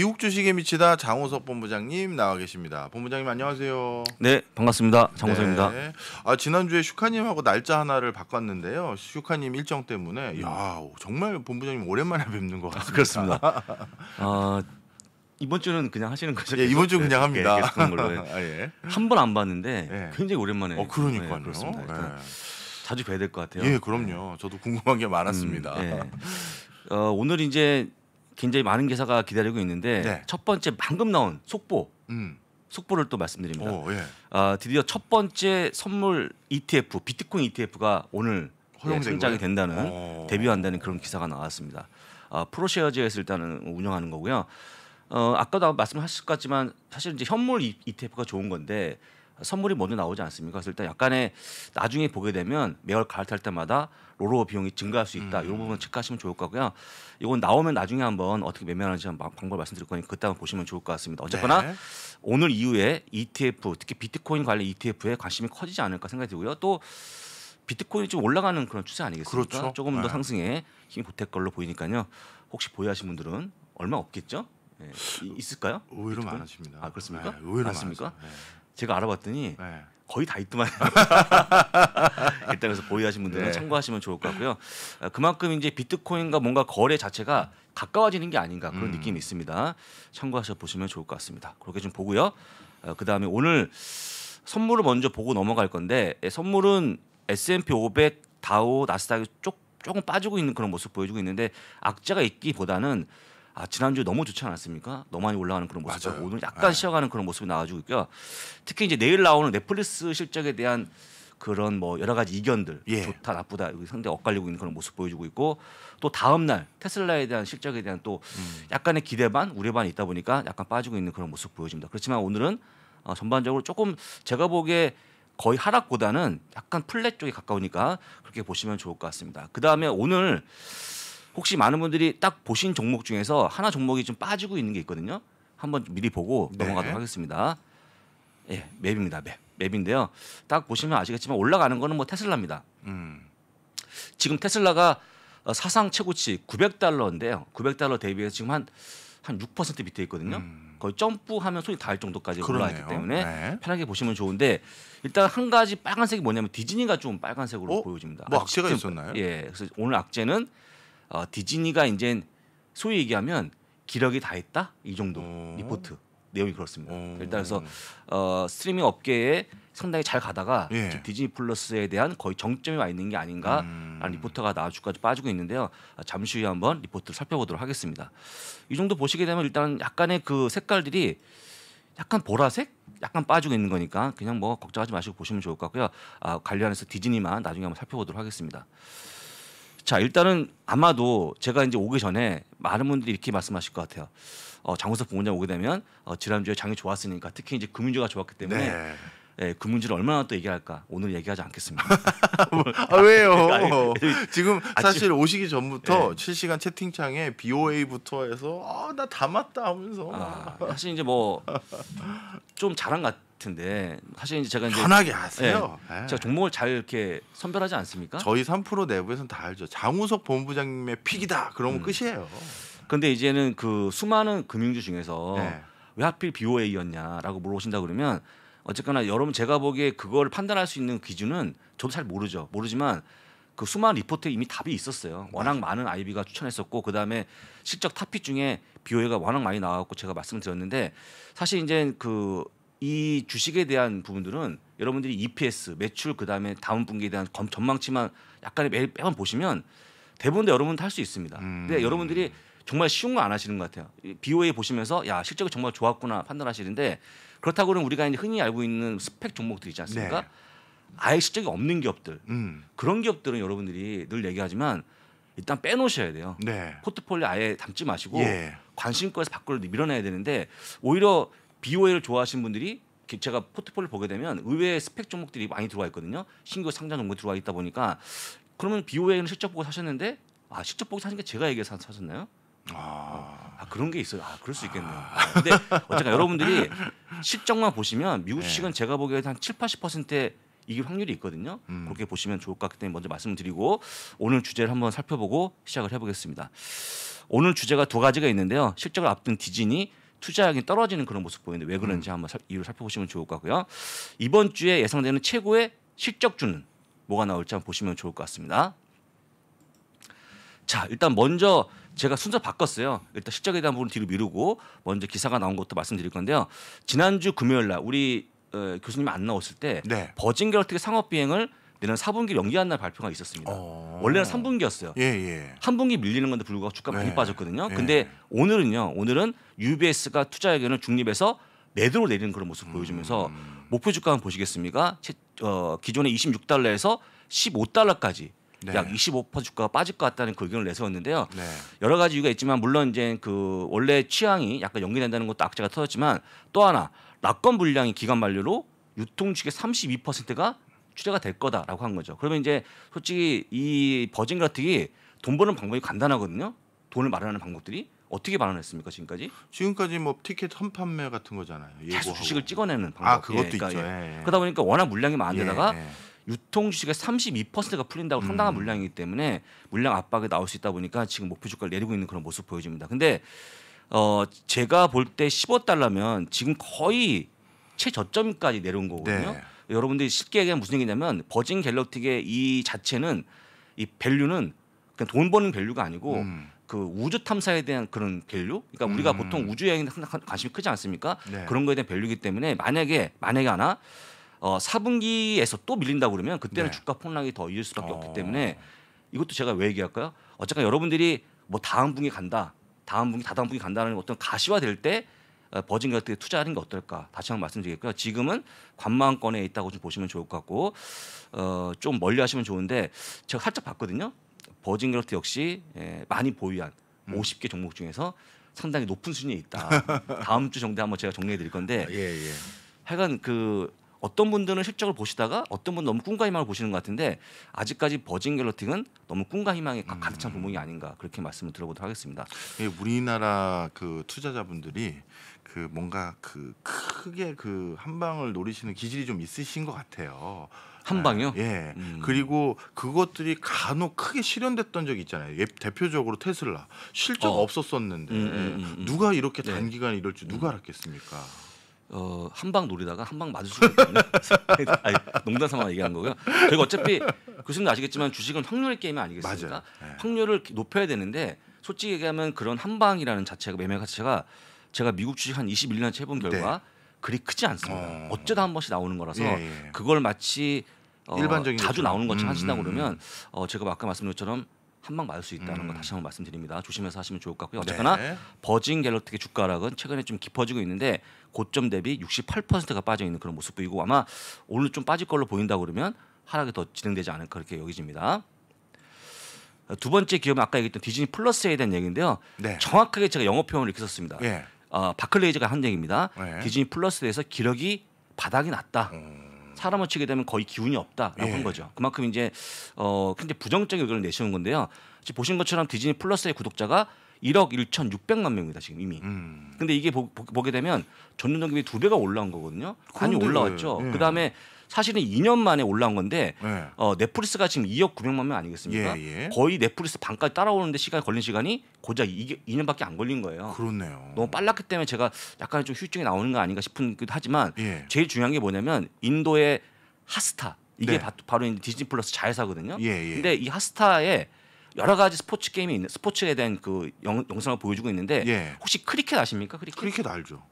미국 주식에 미치다 장호석 본부장님 나와 계십니다. 본부장님 안녕하세요. 네 반갑습니다. 장호석입니다. 네. 아 지난주에 슈카님하고 날짜 하나를 바꿨는데요. 슈카님 일정 때문에 음. 야 정말 본부장님 오랜만에 뵙는 것 같습니다. 그렇습니다. 아 이번 주는 그냥 하시는 거죠? 예, 이번 주 그냥 네, 합니다. 아, 예. 한번 안 봤는데 예. 굉장히 오랜만에. 어 그러니까요. 네, 그렇습니다. 예. 자주 뵈야 될 것 같아요. 예 그럼요. 네. 저도 궁금한 게 많았습니다. 음, 예. 어, 오늘 이제 굉장히 많은 기사가 기다리고 있는데 네. 첫 번째 방금 나온 속보 음. 속보를 또 말씀드립니다. 오, 예. 아, 드디어 첫 번째 선물 ETF 비트코인 ETF가 오늘 예, 상장이 된다는 오. 데뷔한다는 그런 기사가 나왔습니다. 아, 프로쉐어즈에서 일단은 운영하는 거고요. 어, 아까도 말씀하실 것 같지만 사실 이제 현물 ETF가 좋은 건데 선물이 먼저 나오지 않습니까? 그래서 일단 약간의 나중에 보게 되면 매월 갈탈 때마다 로로 비용이 증가할 수 있다. 음. 이 부분 체크하시면 좋을 거고요. 이건 나오면 나중에 한번 어떻게 매매하는지 한번 방법을 말씀드릴 거니까 그때 한번 보시면 좋을 것 같습니다. 어쨌거나 네. 오늘 이후에 ETF 특히 비트코인 관련 ETF에 관심이 커지지 않을까 생각이 들고요. 또 비트코인이 좀 올라가는 그런 추세 아니겠습니까? 그렇죠. 조금 네. 더 상승에 힘이 보탤 걸로 보이니까요. 혹시 보유하신 분들은 얼마 없겠죠? 네. 있을까요? 오히려 비트코인? 많으십니다. 아 그렇습니까? 네, 오히려 많습니까? 네. 제가 알아봤더니 네. 거의 다 있더만. 일단 그래서 보유하신 분들은 네. 참고하시면 좋을 것 같고요. 아, 그만큼 이제 비트코인과 뭔가 거래 자체가 가까워지는 게 아닌가 그런 음. 느낌이 있습니다. 참고하셔 보시면 좋을 것 같습니다. 그렇게 좀 보고요. 아, 그 다음에 오늘 선물을 먼저 보고 넘어갈 건데 예, 선물은 S&P 500, 다우, 나스닥이 쪽 조금 빠지고 있는 그런 모습 보여주고 있는데 악재가 있기보다는 아, 지난주 너무 좋지 않았습니까? 너무 많이 올라가는 그런 모습과 오늘 약간 네. 쉬어가는 그런 모습이 나와주고 있고요. 특히 이제 내일 나오는 넷플릭스 실적에 대한 그런 뭐 여러 가지 이견들 예. 좋다 나쁘다 여기 상당히 엇갈리고 있는 그런 모습 보여주고 있고 또 다음 날 테슬라에 대한 실적에 대한 또 음. 약간의 기대 반 우려 반이 있다 보니까 약간 빠지고 있는 그런 모습 보여집니다. 그렇지만 오늘은 어, 전반적으로 조금 제가 보기에 거의 하락보다는 약간 플랫 쪽에 가까우니까 그렇게 보시면 좋을 것 같습니다. 그 다음에 오늘 혹시 많은 분들이 딱 보신 종목 중에서 하나 종목이 좀 빠지고 있는 게 있거든요. 한번 미리 보고 네. 넘어가도록 하겠습니다. 예, 맵입니다. 맵. 맵인데요. 딱 보시면 아시겠지만 올라가는 거는 뭐 테슬라입니다. 음. 지금 테슬라가 어, 사상 최고치 900달러인데요. 900달러 대비해서 지금 한 한 6% 밑에 있거든요. 음. 거의 점프하면 손이 닿을 정도까지 그러네요. 올라왔기 때문에 네. 편하게 보시면 좋은데 일단 한 가지 빨간색이 뭐냐면 디즈니가 좀 빨간색으로 어? 보여집니다. 뭐 악재가 있었나요? 예, 그래서 오늘 악재는 어, 디즈니가 이제 소위 얘기하면 기력이 다 했다 이 정도 오. 어. 리포트 내용이 그렇습니다. 오. 어. 일단 그래서 어, 스트리밍 업계에 상당히 잘 가다가 예. 디즈니 플러스에 대한 거의 정점이 와 있는 게 아닌가라는 음. 리포트가 나주까지 와 빠지고 있는데요. 아, 잠시 후에 한번 리포트를 살펴보도록 하겠습니다. 이 정도 보시게 되면 일단 약간의 그 색깔들이 약간 보라색, 약간 빠지고 있는 거니까 그냥 뭐 걱정하지 마시고 보시면 좋을 것 같고요. 아, 관련해서 디즈니만 나중에 한번 살펴보도록 하겠습니다. 자 일단은 아마도 제가 이제 오기 전에 많은 분들이 이렇게 말씀하실 것 같아요. 어, 장호석 본부장 오게 되면 어, 지난주에 장이 좋았으니까 특히 이제 금융주가 좋았기 때문에 네. 예, 그 문제를 얼마나 또 얘기할까 오늘 얘기하지 않겠습니다. 아, 왜요? 아, 지금 사실 오시기 전부터 예. 실시간 채팅창에 BOA부터 해서 아나 담았다 하면서 아, 사실 이제 뭐좀 자랑 같 같은데 사실 이제 제가 이제 편하게 하세요. 네, 제가 종목을 잘 이렇게 선별하지 않습니까? 저희 3% 내부에서는 다 알죠. 장우석 본부장님의 픽이다. 그러면 음. 끝이에요. 근데 이제는 그 수많은 금융주 중에서 네. 왜 하필 BOA였냐라고 물어보신다 그러면 어쨌거나 여러분 제가 보기에 그걸 판단할 수 있는 기준은 저도 잘 모르죠. 모르지만 그 수많은 리포트에 이미 답이 있었어요. 네. 워낙 많은 아이비가 추천했었고 그다음에 실적 탑픽 중에 비오해가 워낙 많이 나왔고 제가 말씀드렸는데 사실 이제 그이 주식에 대한 부분들은 여러분들이 EPS 매출 그다음에 다음 분기에 대한 검, 전망치만 약간의 매일 빼번 보시면 대부분 다 여러분도 할 수 있습니다. 음. 근데 여러분들이 정말 쉬운 거 안 하시는 것 같아요. BOA 보시면서 야 실적이 정말 좋았구나 판단하시는데 그렇다고는 우리가 이제 흔히 알고 있는 스펙 종목들 있지 않습니까? 네. 아예 실적이 없는 기업들 음. 그런 기업들은 여러분들이 늘 얘기하지만 일단 빼놓으셔야 돼요. 네. 포트폴리오 아예 담지 마시고 예. 관심과에서 밖으 밀어내야 되는데 오히려 BOA를 좋아하시는 분들이 제가 포트폴리오를 보게 되면 의외의 스펙 종목들이 많이 들어와 있거든요. 신규 상장 종목이 들어와 있다 보니까 그러면 BOA는 실적 보고 사셨는데 아 실적 보고 사는 게 제가 얘기해서 사셨나요? 아... 아, 그런 게 있어요. 아 그럴 수 있겠네요. 아... 아 근데 어쨌든 여러분들이 실적만 보시면 미국 시간 네. 제가 보기에 는한 7, 80%의 이길 확률이 있거든요. 음. 그렇게 보시면 좋을 것 같기 때문에 먼저 말씀드리고 오늘 주제를 한번 살펴보고 시작을 해보겠습니다. 오늘 주제가 두 가지가 있는데요. 실적을 앞둔 디즈니 투자액이 떨어지는 그런 모습 보이는데 왜 그런지 음. 한번 이유를 살펴보시면 좋을 것 같고요. 이번 주에 예상되는 최고의 실적주는 뭐가 나올지 한번 보시면 좋을 것 같습니다. 자, 일단 먼저 제가 순서 바꿨어요. 일단 실적에 대한 부분 뒤로 미루고 먼저 기사가 나온 것도 말씀드릴 건데요. 지난주 금요일 날 우리 어, 교수님 안 나왔을 때 네. 버진갤러틱의 상업 비행을 내년 4분기 연기한 날 발표가 있었습니다. 어... 원래는 3분기였어요. 예, 예. 1분기 밀리는 건데 불구하고 주가 많이 예. 빠졌거든요. 네. 근데 오늘은요. 오늘은 UBS가 투자 의견을 중립해서 매도로 내리는 그런 모습을 보여주면서 음... 목표 주가 한 보시겠습니까? 어, 기존의 26달러에서 15달러까지 네. 약25% 주가가 빠질 것 같다는 그 의견을 내세웠는데요. 네. 여러 가지 이유가 있지만 물론 이제 그 원래 취향이 약간 연기된다는 것도 악재가 터졌지만 또 하나 낙권 물량이 기간 만료로 유통 측의 32%가 취재가될 거다라고 한 거죠. 그러면 이제 솔직히 이 버진 그라 같은 돈 버는 방법이 간단하거든요. 돈을 마련하는 방법들이 어떻게 마련했습니까 지금까지? 지금까지 뭐 티켓 선판매 같은 거잖아요. 예고 주식을 찍어내는 방법. 아 그것도 예, 그러니까 있죠. 예. 예. 예. 그러다 보니까 워낙 물량이 많은데다가 예, 예. 유통 주식의 32%가 풀린다고 상당한 음. 물량이기 때문에 물량 압박이 나올 수 있다 보니까 지금 목표 주가를 내리고 있는 그런 모습 보여집니다. 근데 어 제가 볼 때 15달러면 지금 거의 최저점까지 내려온 거거든요. 네. 여러분들이 쉽게 얘기하면 무슨 얘기냐면 버진 갤럭틱의 이 자체는 이 밸류는 그냥 돈 버는 밸류가 아니고 음. 그 우주 탐사에 대한 그런 밸류? 그러니까 음. 우리가 보통 우주 여행에 관심이 크지 않습니까? 네. 그런 거에 대한 밸류이기 때문에 만약에 만약에 하나 어, 4분기에서 또 밀린다 그러면 그때는 네. 주가 폭락이 더 이을 수밖에 어. 없기 때문에 이것도 제가 왜 얘기할까요? 어쨌든 여러분들이 뭐 다음 분기 간다, 다음 분기 다다음 분기 간다는 어떤 가시화 될때 어, 버진 같은 데 투자하는 게 어떨까 다시 한번 말씀드리겠고요. 지금은 관망권에 있다고 좀 보시면 좋을 것 같고 어, 좀 멀리 하시면 좋은데 제가 살짝 봤거든요. 버진 그렇트 역시 예, 많이 보유한 음. 50개 종목 중에서 상당히 높은 순위에 있다. 다음 주 정도에 한번 제가 정리해 드릴 건데 아, 예, 예. 하여간 그 어떤 분들은 실적을 보시다가 어떤 분은 너무 꿈과 희망을 보시는 것 같은데 아직까지 버진 갤러팅은 너무 꿈과 희망이 가득 찬부분이 음. 아닌가 그렇게 말씀을 드려보도록 하겠습니다. 예, 우리나라 그 투자자분들이 그 뭔가 그 크게 그 한 방을 노리시는 기질이 좀 있으신 것 같아요. 한 방요? 예. 예. 음. 그리고 그것들이 간혹 크게 실현됐던 적이 있잖아요. 예, 대표적으로 테슬라 실적 어. 없었었는데 음, 음, 음, 음. 누가 이렇게 네. 단기간 이럴 지 음. 누가 알았겠습니까? 어, 한 방 노리다가 한방 맞을 수가 있거든요. 농담 삼아 얘기한 거고요. 그리고 어차피 교수님도 그 아시겠지만 주식은 확률 게임이 아니겠습니까? 네. 확률을 높여야 되는데 솔직히 얘기하면 그런 한 방이라는 자체가 매매 가치가 제가 미국 주식 한 21년 채본 결과 그리 크지 않습니다. 어. 어쩌다 한 번씩 나오는 거라서 예, 예. 그걸 마치 어, 일반적인 자주 것처럼. 나오는 것처럼 음, 하신다고 음, 음. 그러면 어, 제가 뭐 아까 말씀드린 것처럼 한 방 맞을 수 있다는 음. 다시 한번 말씀드립니다. 조심해서 하시면 좋을 것 같고요. 네. 어쨌거나 네. 버진 갤럭틱의 주가 락은 최근에 좀 깊어지고 있는데 고점 대비 68%가 빠져 있는 그런 모습 보이고 아마 오늘 좀 빠질 걸로 보인다 그러면 하락이 더 진행되지 않을까 그렇게 여기집니다. 두 번째 기업은 아까 얘기했던 디즈니 플러스에 대한 얘기인데요. 네. 정확하게 제가 영어 표현을 이렇게 썼습니다. 예. 어, 바클레이즈가 한 얘기입니다. 네. 디즈니 플러스에서 기력이 바닥이 났다. 음. 사람을 치게 되면 거의 기운이 없다라고 예. 한 거죠. 그만큼 이제 어 근데 부정적인 의견을 내시는 건데요. 지금 보신 것처럼 디즈니 플러스의 구독자가 1억 1,600만 명입니다 지금 이미. 음. 근데 이게 보, 게 되면 전년 동기 비두 배가 올라온 거거든요. 많이 올라왔죠. 예. 그 다음에 사실은 2년 만에 올라온 건데 네. 어, 넷플릭스가 지금 2억 900만 명 아니겠습니까? 예, 예. 거의 넷플릭스 반까지 따라오는데 시간 걸린 시간이 고작 2, 2년밖에 안 걸린 거예요. 그렇네요. 너무 빨랐기 때문에 제가 약간 좀 휴증이 나오는 거 아닌가 싶은 하지만 예. 제일 중요한 게 뭐냐면 인도의 하스타 이게 네. 바, 바로 디즈니 플러스 자회사거든요. 예, 예, 근데 이 하스타에 여러 가지 스포츠 게임이 있는 스포츠에 대한 그 영, 상을 보여주고 있는데 예. 혹시 크리켓 아십니까? 크리켓, 크리켓 알죠.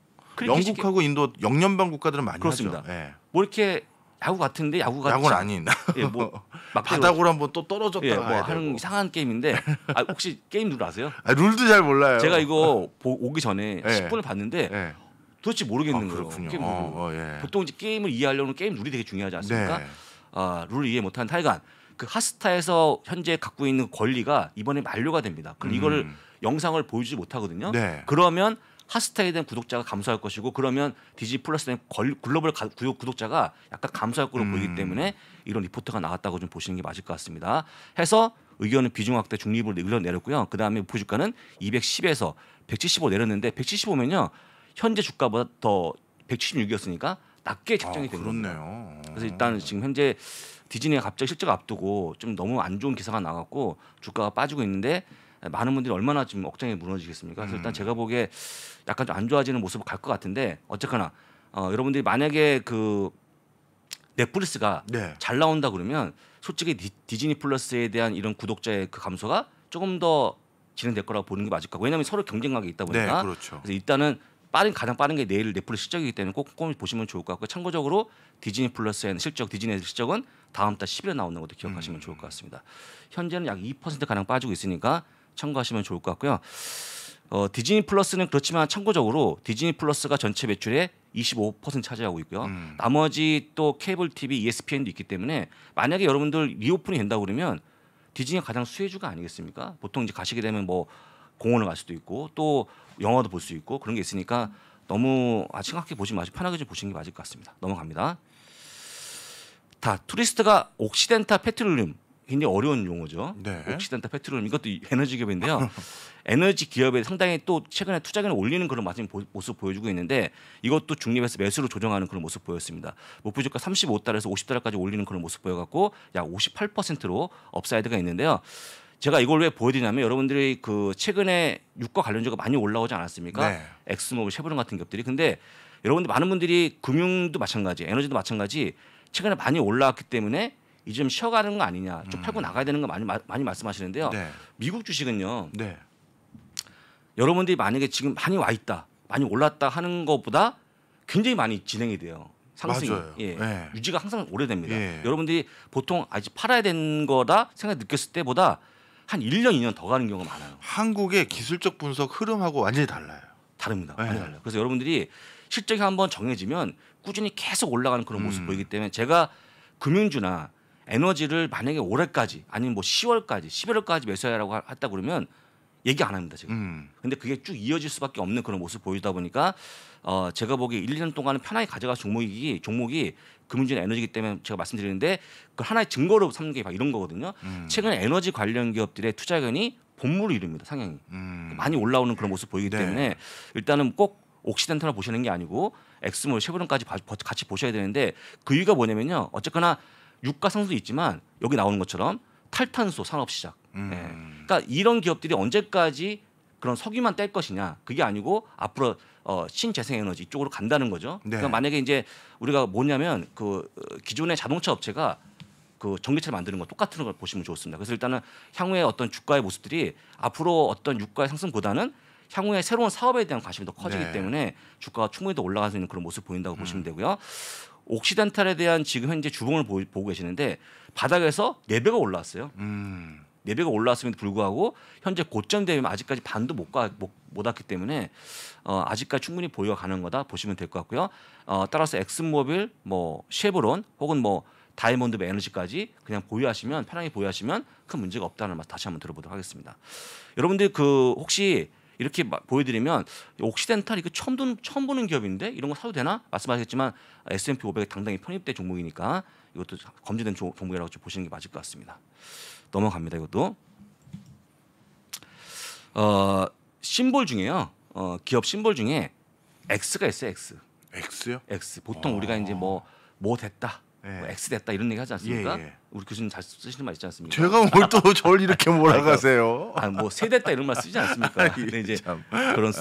영국하고 인도 영연방 국가들은 많이 그렇습니다. 하죠. 예. 뭐 이렇게 야구 같은데 야구 같은 야구는 아닌 예, 뭐 바닥으로 한번 또 떨어졌다가 예, 뭐 하는 되고. 이상한 게임인데 아, 혹시 게임 룰 아세요? 아, 룰도 잘 몰라요. 제가 이거 보, 오기 전에 예. 10분을 봤는데 예. 도대체 모르겠는 아, 거예요. 게임 룰. 어, 어, 예. 보통 이제 게임을 이해하려면 게임 룰이 되게 중요하지 않습니까? 네. 아, 룰을 이해 못하는 타이간 그 하스타에서 현재 갖고 있는 권리가 이번에 만료가 됩니다. 그럼 음. 이걸 영상을 보여주지 못하거든요. 네. 그러면 핫스타에 대한 구독자가 감소할 것이고 그러면 디지 플러스는 에 글로벌 가, 구독자가 약간 감소할 것으로 보이기 음. 때문에 이런 리포트가 나왔다고 좀 보시는 게 맞을 것 같습니다. 해서 의견은 비중 확대 중립을 의견 내렸고요. 그 다음에 보주가는 210에서 175 내렸는데 175면요 현재 주가보다 더 176이었으니까 낮게 책정이 아, 된 거네요. 그래서 일단 지금 현재 디즈니가 갑자기 실적 앞두고 좀 너무 안 좋은 기사가 나갔고 주가가 빠지고 있는데 많은 분들이 얼마나 지금 억장에 무너지겠습니까? 그래서 일단 음. 제가 보기에 약간 좀 안 좋아지는 모습을 갈 것 같은데 어쨌거나 어, 여러분들이 만약에 그 넷플릭스가 네. 잘 나온다 그러면 솔직히 디, 즈니 플러스에 대한 이런 구독자의 그 감소가 조금 더 진행될 거라고 보는 게맞을 거고 왜냐하면 서로 경쟁관계 있다 보니까 네, 그렇죠. 그래서 일단은 빠른 가장 빠른 게 내일 넷플릭스 실적이기 때문에 꼼꼼히 보시면 좋을 것 같고 참고적으로 디즈니 플러스의 실적 디즈니의 실적은 다음 달 10일에 나오는 것도 기억하시면 음. 좋을 것 같습니다. 현재는 약 2% 가량 빠지고 있으니까 참고하시면 좋을 것 같고요. 어, 디즈니 플러스는 그렇지만 참고적으로 디즈니 플러스가 전체 매출의 25% 차지하고 있고요. 음. 나머지 또 케이블 TV, ESPN도 있기 때문에 만약에 여러분들 리오픈이 된다 고 그러면 디즈니가 가장 수혜주가 아니겠습니까? 보통 이제 가시게 되면 뭐 공원을 갈 수도 있고 또 영화도 볼 수 있고 그런 게 있으니까 너무 아 심각하게 보지 마시고 편하게 좀 보시는 게 맞을 것 같습니다. 넘어갑니다. 다 투리스트가 옥시덴타 페트롤륨 굉장히 어려운 용어죠. 네. 옥시덴타 페트롤륨 이것도 에너지 기업인데요. 에너지 기업에 상당히 또 최근에 투자금을 올리는 그런 모습 보여주고 있는데 이것도 중립에서 매수로 조정하는 그런 모습 보였습니다. 목표주가 뭐 35달러에서 50달러까지 올리는 그런 모습 보여갖고 약 58%로 업사이드가 있는데요. 제가 이걸 왜 보여드리냐면 여러분들이 그 최근에 유가 관련주가 많이 올라오지 않았습니까? 네. 엑스모빌, 쉐보론 같은 기업들이 근데 여러분들 많은 분들이 금융도 마찬가지, 에너지도 마찬가지 최근에 많이 올라왔기 때문에 이제 좀 쉬어가는 거 아니냐, 좀 팔고 음. 나가야 되는 거 많이 많이 말씀하시는데요. 네. 미국 주식은요. 네. 여러분들이 만약에 지금 많이 와 있다, 많이 올랐다 하는 것보다 굉장히 많이 진행이 돼요. 상승이 예. 네. 유지가 항상 오래됩니다. 예. 여러분들이 보통 아직 팔아야 되는 거다 생각 느꼈을 때보다 한 1년, 2년 더 가는 경우가 많아요. 한국의 기술적 분석 흐름하고 완전히 달라요. 다릅니다. 네. 완전히 달라요. 그래서 여러분들이 실적이 한번 정해지면 꾸준히 계속 올라가는 그런 모습 음. 보이기 때문에 제가 금융주나 에너지를 만약에 올해까지 아니면 뭐 10월까지, 11월까지 매수해야라고 했다 그러면 얘기 안 합니다 지금. 음. 근데 그게 쭉 이어질 수밖에 없는 그런 모습 보이다 보니까 어 제가 보기 1, 2년 동안은 편하게 가져갈 종목이 종목이 금융진 그 에너지기 때문에 제가 말씀드리는데 그 하나의 증거로 삼는 게 이런 거거든요. 음. 최근에 너지 관련 기업들의 투자 의견이 본물을 이룹니다 상향이 음. 많이 올라오는 그런 모습 보이기 네. 때문에 일단은 꼭 옥시덴탈을 보시는 게 아니고 엑스몰 쉐브론까지 같이 보셔야 되는데 그 이유가 뭐냐면요 어쨌거나 유가 상승도 있지만 여기 나오는 것처럼 탈탄소 산업 시작 음. 예. 그러니까 이런 기업들이 언제까지 그런 석유만 뗄 것이냐 그게 아니고 앞으로 어, 신재생 에너지 쪽으로 간다는 거죠. 네. 그러니까 만약에 이제 우리가 뭐냐면 그 어, 기존의 자동차 업체가 그 전기차를 만드는 건 똑같은 걸 보시면 좋습니다. 그래서 일단은 향후에 어떤 주가의 모습들이 앞으로 어떤 유가의 상승보다는 향후에 새로운 사업에 대한 관심이 더 커지기 네. 때문에 주가가 충분히 더 올라갈 수 있는 그런 모습 보인다고 음. 보시면 되고요. 옥시덴탈에 대한 지금 현재 주봉을 보, 고 계시는데 바닥에서 4배가 올라왔어요. 음. 네 배가 올라왔음에도 불구하고 현재 고점 대비면 아직까지 반도 못 가못 못, 왔기 때문에 어, 아직까지 충분히 보유가 가는 거다 보시면 될 것 같고요. 어, 따라서 엑스모빌, 뭐 쉐브론 혹은 뭐 다이몬드 에너지까지 그냥 보유하시면 편하게 보유하시면 큰 문제가 없다는 말 다시 한번 들어보도록 하겠습니다. 여러분들 그 혹시 이렇게 보여드리면 옥시덴탈 이거 그 처음, 돈, 처음 보는 기업인데 이런 거 사도 되나 말씀하셨지만 S&P 500 당당히 편입된 종목이니까 이것도 검증된 종목이라고 보시는 게 맞을 것 같습니다. 넘어갑니다. 이것도 어, 심볼 중에요. 어, 기업 심볼 중에 X가 있어요. X. X요? X. 보통 오. 아. 우리가 이제 뭐뭐 뭐 됐다. 예. 뭐 X 됐다 이런 얘기 하지 않습니까? 예, 예. 우리 교수님 잘 쓰시는 말 있지 않습니까? 제가 뭘또절 이렇게 몰아가세요? 아, 뭐세 됐다 이런 말 쓰지 않습니까? 근데 이제 참. 그런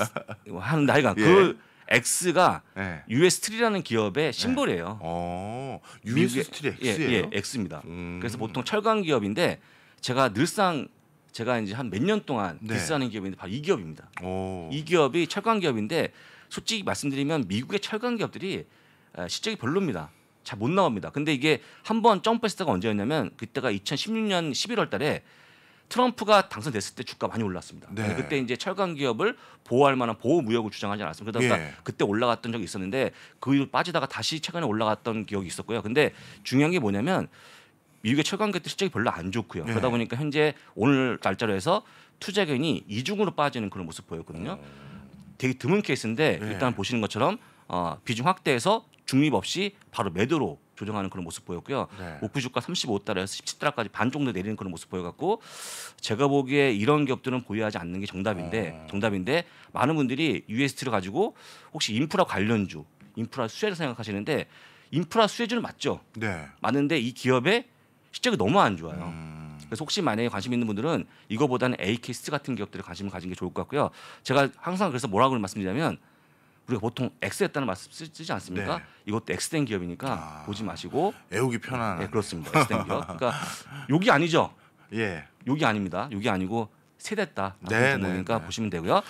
뭐 하는 나이가 그 X가 네. u s 리라는 기업의 심볼이에요. 예. 어, US3 X예요? 예, 예, X입니다. 음. 그래서 보통 철강 기업인데 제가 늘상 제가 이제 한 몇 년 동안 네. 디스하는 기업인데 바로 이 기업입니다. 오. 이 기업이 철강 기업인데 솔직히 말씀드리면 미국의 철강 기업들이 실적이 별로입니다. 잘 못 나옵니다. 근데 이게 한번 점프했을 때가 언제였냐면 그때가 2016년 11월 달에 트럼프가 당선됐을 때 주가 많이 올랐습니다. 네. 그때 이제 철강 기업을 보호할 만한 보호 무역을 주장하지 않았습니다. 그러다 예. 그때 올라갔던 적이 있었는데 그 빠지다가 다시 최근에 올라갔던 기억이 있었고요. 근데 중요한 게 뭐냐면 미국의 철강 기업 실적이 별로 안 좋고요. 네. 그러다 보니까 현재 오늘 날짜로 해서 투자견이 이중으로 빠지는 그런 모습 보였거든요. 어. 되게 드문 케이스인데 네. 일단 보시는 것처럼 어, 비중 확대해서 중립 없이 바로 매도로 조정하는 그런 모습 보였고요. 네. 오프 주가 35달러에서 17달러까지 반 정도 내리는 그런 모습 보여갖고 제가 보기에 이런 기업들은 보유하지 않는 게 정답인데 아. 정답인데 많은 분들이 UST를 가지고 혹시 인프라 관련주, 인프라 수혜를 생각하시는데 인프라 수혜주는 맞죠. 네. 맞는데 이 기업의 실적이 너무 안 좋아요. 음. 그래서 혹시 만약에 관심 있는 분들은 이거보다는 AKS 같은 기업들에 관심을 가진 게 좋을 것 같고요. 제가 항상 그래서 뭐라고 말씀드리냐면 우리가 보통 X했다는 말씀 쓰지 않습니까? 네. 이것도 X된 기업이니까 아, 보지 마시고 애우기 편한. 네, 그렇습니다. X된 기업. 그러니까 욕이 아니죠. 예. 욕이 아닙니다. 욕이 아니고 세댔다. 네, 그러니까 네. 보시면 되고요.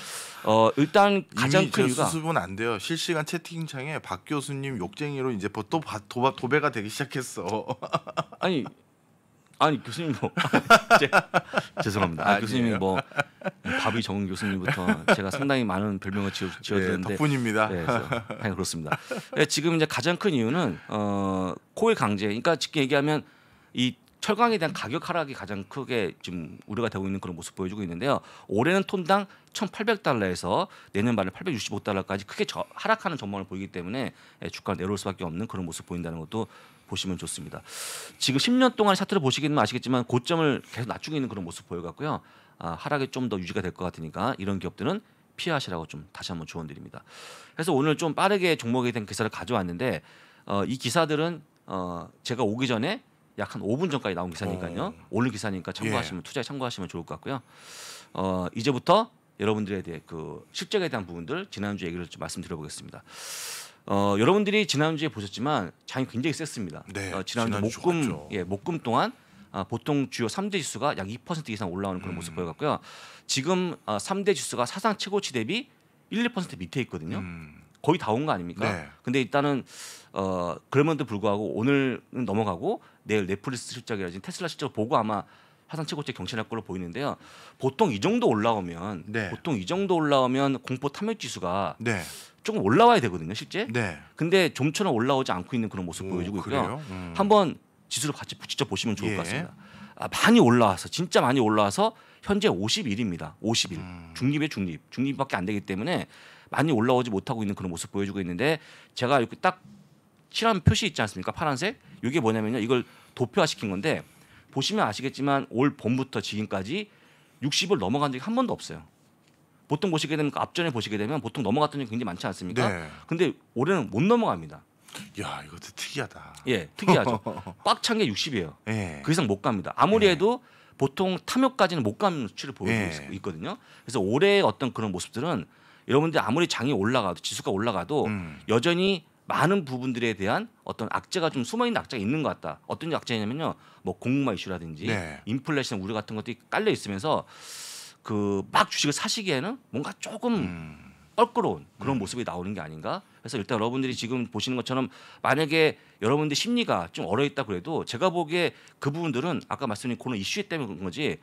어 일단 가장 큰 이유가 수습은 안 돼요. 실시간 채팅창에 박 교수님 욕쟁이로 이제 또 도, 도배가 되기 시작했어. 아니 아니 교수님 뭐 제, 죄송합니다. 아, 교수님이 뭐 밥이 정은 교수님부터 제가 상당히 많은 별명을 지어 예, 지어드는데 네, 덕분입니다. 네, 예, 당연히 그렇습니다. 네, 지금 이제 가장 큰 이유는 어, 코의 강제. 그러니까 쉽게 얘기하면 이 철강에 대한 가격 하락이 가장 크게 지금 우려가 되고 있는 그런 모습 보여주고 있는데요. 올해는 톤당 1,800달러에서 내년 말에 865달러까지 크게 저, 하락하는 전망을 보이기 때문에 주가가 내려올 수밖에 없는 그런 모습 보인다는 것도 보시면 좋습니다. 지금 10년 동안 차트를 보시기는 아시겠지만 고점을 계속 낮추고 있는 그런 모습 보여갖고요. 아, 하락이 좀 더 유지가 될 것 같으니까 이런 기업들은 피하시라고 좀 다시 한번 조언드립니다. 그래서 오늘 좀 빠르게 종목에 대한 기사를 가져왔는데 어, 이 기사들은 어, 제가 오기 전에 약 한 5분 전까지 나온 기사니까요. 어. 오늘 기사니까 참고하시면 예. 투자에 참고하시면 좋을 것 같고요. 어, 이제부터 여러분들에 대해 그 실적에 대한 부분들 지난주 얘기를 좀 말씀드려보겠습니다. 어, 여러분들이 지난주에 보셨지만 장이 굉장히 셌습니다. 네, 어, 지난주, 지난주 목금 좋았죠. 예, 목금 동안 아, 보통 주요 3대 지수가 약 2% 이상 올라오는 그런 음. 모습 음. 보여갔고요. 지금 아, 3대 지수가 사상 최고치 대비 1, 2% 밑에 있거든요. 음. 거의 다 온 거 아닙니까? 네. 근데 일단은 어, 그럼에도 불구하고 오늘은 넘어가고 내일 넷플릭스 실적이라든지 테슬라 실적 보고 아마 사상 최고치 경신할 걸로 보이는데요. 보통 이 정도 올라오면 네. 보통 이 정도 올라오면 공포 탐욕 지수가 네. 조금 올라와야 되거든요, 실제. 네. 근데 좀처럼 올라오지 않고 있는 그런 모습 오, 보여주고 있고요. 음. 한번 지수를 같이 직접 보시면 좋을 예. 것 같습니다. 아, 많이 올라와서 진짜 많이 올라와서 현재 51입니다. 51. 음. 중립의 중립. 중립밖에 안 되기 때문에 많이 올라오지 못하고 있는 그런 모습 보여주고 있는데 제가 이렇게 딱 칠한 표시 있지 않습니까? 파란색. 이게 뭐냐면요. 이걸 도표화 시킨 건데 보시면 아시겠지만 올 봄부터 지금까지 60을 넘어간 적이 한 번도 없어요. 보통 보시게 되면 앞전에 보시게 되면 보통 넘어갔던 적이 굉장히 많지 않습니까? 네. 근데 올해는 못 넘어갑니다. 야이것 특이하다. 예, 특이하죠. 꽉 찬 게 60이에요. 예. 그 이상 못 갑니다. 아무리 예. 해도 보통 탐욕까지는 못 가는 수치를 보이고 예. 있거든요. 그래서 올해 어떤 그런 모습들은 여러분들 아무리 장이 올라가도 지수가 올라가도 음. 여전히 많은 부분들에 대한 어떤 악재가 좀 숨어있는 악재가 있는 것 같다. 어떤 악재냐면요, 뭐 공마 이슈라든지 네. 인플레이션 우려 같은 것들이 깔려 있으면서 그막 주식을 사시기에는 뭔가 조금 음. 껄끄러운 음. 그런 음. 모습이 나오는 게 아닌가. 그래서 일단 여러분들이 지금 보시는 것처럼 만약에 여러분들 심리가 좀 얼어 있다 그래도 제가 보기에 그 부분들은 아까 말씀드린 그런 이슈 때문에 그런 거지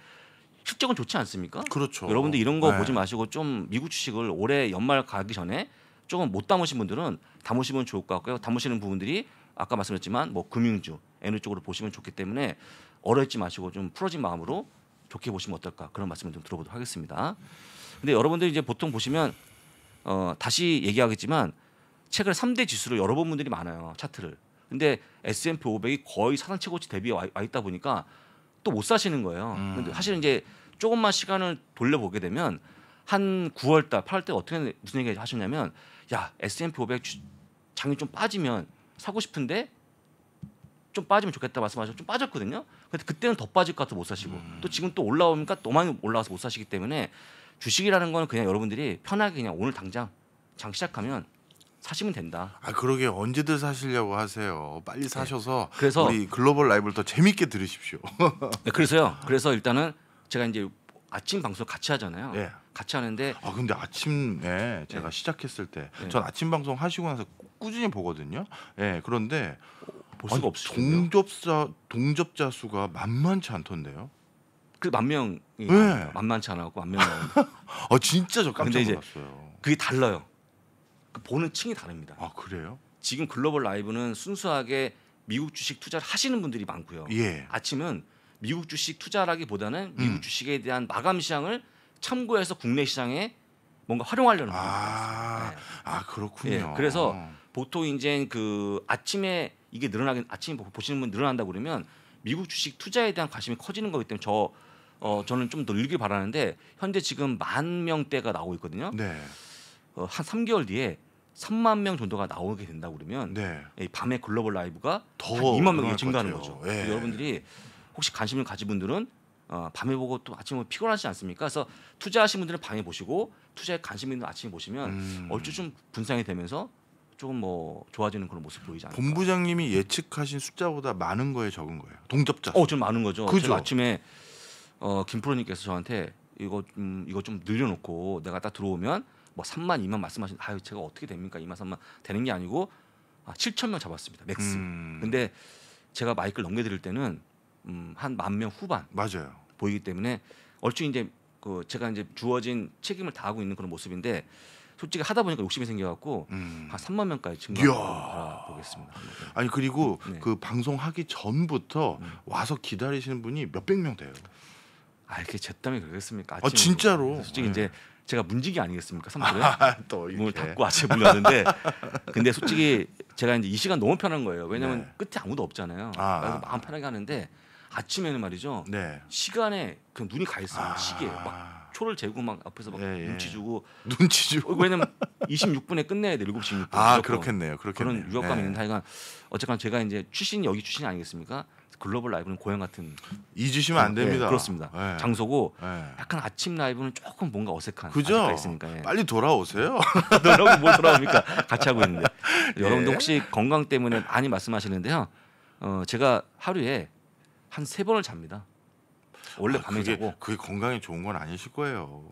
실적은 좋지 않습니까? 그렇죠. 여러분들 이런 거 네. 보지 마시고 좀 미국 주식을 올해 연말 가기 전에 조금 못 담으신 분들은 담으시면 좋을 것 같고요. 담으시는 부분들이 아까 말씀드렸지만 뭐 금융주, 에너지 쪽으로 보시면 좋기 때문에 어렵지 마시고 좀 풀어진 마음으로 좋게 보시면 어떨까 그런 말씀을 좀 들어보도록 하겠습니다. 근데 여러분들이 이제 보통 보시면 어, 다시 얘기하겠지만 책을 3대 지수로 여러본 분들이 많아요 차트를. 근데 S&P 500이 거의 사상 최고치 대비에 와, 있다 보니까 또 못 사시는 거예요. 음. 근데 사실 이제 조금만 시간을 돌려보게 되면 한 9월달, 8월달 어떻게 무슨 얘기 하셨냐면 야 S&P 500 장이 좀 빠지면 사고 싶은데 좀 빠지면 좋겠다 말씀하셨죠. 좀 빠졌거든요. 근데 그때는 더 빠질 것 같아 못 사시고 음. 또 지금 또 올라오니까 또 많이 올라와서 못 사시기 때문에 주식이라는 거는 그냥 여러분들이 편하게 그냥 오늘 당장 장 시작하면 사시면 된다. 아 그러게 언제든 사시려고 하세요. 빨리 네. 사셔서 네. 그래서 우리 글로벌 라이브를 더 재밌게 들으십시오. 네, 그래서요. 그래서 일단은 제가 이제 아침 방송 같이 하잖아요. 네. 같이 하는데 아 근데 아침에 예, 제가 네. 시작했을 때전 네. 아침 방송 하시고 나서 꾸준히 보거든요. 예. 네, 그런데 볼 수가 없을 텐데 동접자 동접자 수가 만만치 않던데요. 그 만 명이 네. 만만치 않아갖고 만명 나오는데 아 진짜 저 깜짝 근데 이 놀랐어요. 그게 달라요. 그 보는 층이 다릅니다. 아 그래요? 지금 글로벌 라이브는 순수하게 미국 주식 투자를 하시는 분들이 많고요. 예. 아침은 미국 주식 투자라기보다는 음. 미국 주식에 대한 마감 시장을 참고해서 국내 시장에 뭔가 활용하려는 아. 분들 네. 아 그렇군요. 예, 그래서 보통 이제 그 아침에 이게 늘어나긴 아침에 보시는 분 늘어난다 그러면 미국 주식 투자에 대한 관심이 커지는 거기 때문에 저 어, 저는 좀늘길 바라는데 현재 지금 만 명대가 나오고 있거든요. 네. 어, 한 3개월 뒤에 3만 명 정도가 나오게 된다 그러면 네. 이 밤에 글로벌 라이브가 더 2만 명이 증가하는 거죠. 예. 여러분들이 혹시 관심을 가진 분들은 어, 밤에 보고 또 아침에 피곤하지 않습니까? 그래서 투자하신 분들은 밤에 보시고 투자에 관심 있는 아침에 보시면 음. 얼추 좀 분산이 되면서 조금 뭐 좋아지는 그런 모습 보이지 않을까. 본부장님이 예측하신 숫자보다 많은 거에 적은 거예요. 동접자. 어, 좀 많은 거죠. 그죠. 아침에 어, 김프로님께서 저한테 이거 음, 이거 좀 늘려놓고 내가 딱 들어오면 뭐 3만 2만 말씀하신 아유 제가 어떻게 됩니까 2만 3만 되는 게 아니고 아, 7천 명 잡았습니다 맥스. 음. 근데 제가 마이크를 넘겨드릴 때는 음, 한 만 명 후반 맞아요. 보이기 때문에 얼추 이제 그 제가 이제 주어진 책임을 다하고 있는 그런 모습인데 솔직히 하다 보니까 욕심이 생겨갖고 음. 한 3만 명까지 증가하겠습니다. 아니 그리고 네. 그 방송하기 전부터 음. 와서 기다리시는 분이 몇백 명 돼요. 아 이렇게 제 땀이 그러겠습니까? 아 진짜로. 솔직히 네. 이제 제가 문지기 아니겠습니까? 삼부에 아, 문을 닫고 아침에 문이는데 근데 솔직히 제가 이제 이 시간 너무 편한 거예요. 왜냐면 네. 끝에 아무도 없잖아요. 아, 아. 그래서 마음 편하게 하는데 아침에는 말이죠. 네. 시간에 그냥 눈이 가 있어요. 아, 시계에 막 초를 재고 막 앞에서 막 예, 예. 눈치 주고 눈치 주고 어, 왜냐면 26분에 끝내야 돼 7시 6분 아 그렇겠네요 그렇겠네요 그런 유혹감이 네. 있는 다이가 어쨌건 제가 이제 출신이 여기 출신이 아니겠습니까 글로벌 라이브는 고향 같은 잊으시면 안 네, 됩니다. 네, 그렇습니다. 네. 장소고 네. 약간 아침 라이브는 조금 뭔가 어색한 그죠? 있으니까 예. 빨리 돌아오세요. 돌아오고 뭐 돌아옵니까? 같이 하고 있는데 예. 여러분도 혹시 건강 때문에 많이 말씀하시는데요. 어, 제가 하루에 한 세 번을 잡니다. 원래 아, 밤에 그게, 자고 그게 건강에 좋은 건 아니실 거예요.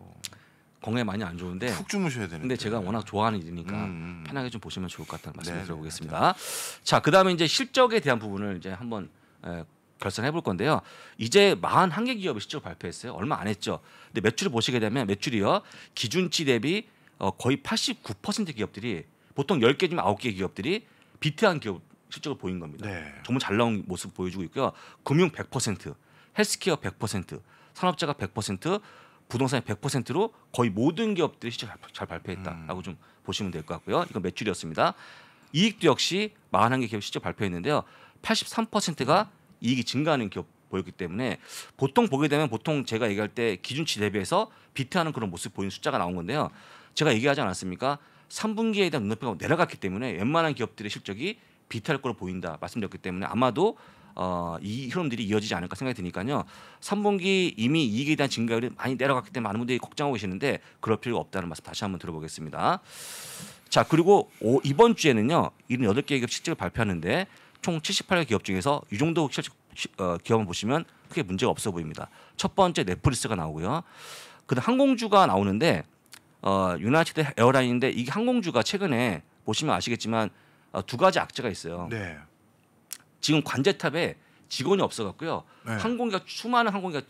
건강에 많이 안 좋은데 푹 주무셔야 되는데 근데 제가 워낙 좋아하는 일이니까 음, 음. 편하게 좀 보시면 좋을 것 같다는 말씀을 네, 네 드려보겠습니다. 네, 네, 네. 자 그다음에 이제 실적에 대한 부분을 이제 한번 에, 결산해 볼 건데요. 이제 41개 기업이 실적 발표했어요. 얼마 안 했죠. 근데 매출을 보시게 되면 매출이요 기준치 대비 어, 거의 89% 기업들이 보통 10개지만 9개 기업들이 비트한 기업 실적을 보인 겁니다. 네. 정말 잘 나온 모습 보여주고 있고요. 금융 100%. 헬스케어 100%, 산업자가 100%, 부동산이 100%로 거의 모든 기업들이 실적 잘 발표했다라고 음. 좀 보시면 될 것 같고요. 이건 매출이었습니다. 이익도 역시 41개 기업 실적 발표했는데요. 83%가 이익이 증가하는 기업 보였기 때문에 보통 보게 되면 보통 제가 얘기할 때 기준치 대비해서 비트하는 그런 모습 보이는 숫자가 나온 건데요. 제가 얘기하지 않았습니까? 3분기에 대한 눈높이가 내려갔기 때문에 웬만한 기업들의 실적이 비탈 거로 보인다 말씀드렸기 때문에 아마도 어, 이 흐름들이 이어지지 않을까 생각이 드니까요. 3분기 이미 이익에 대한 증가율이 많이 내려갔기 때문에 많은 분들이 걱정하고 계시는데 그럴 필요가 없다는 말씀 다시 한번 들어보겠습니다. 자 그리고 오, 이번 주에는요. 78개 기업 실적을 발표하는데 총 78개 기업 중에서 이 정도 실적 어, 기업을 보시면 크게 문제가 없어 보입니다. 첫 번째 넷플릭스가 나오고요. 그다음 항공주가 나오는데 어, 유나이티드 에어라인인데 이 항공주가 최근에 보시면 아시겠지만 어, 두 가지 악재가 있어요. 네. 지금 관제탑에 직원이 없어갖고요. 네. 항공기가 수많은 항공기가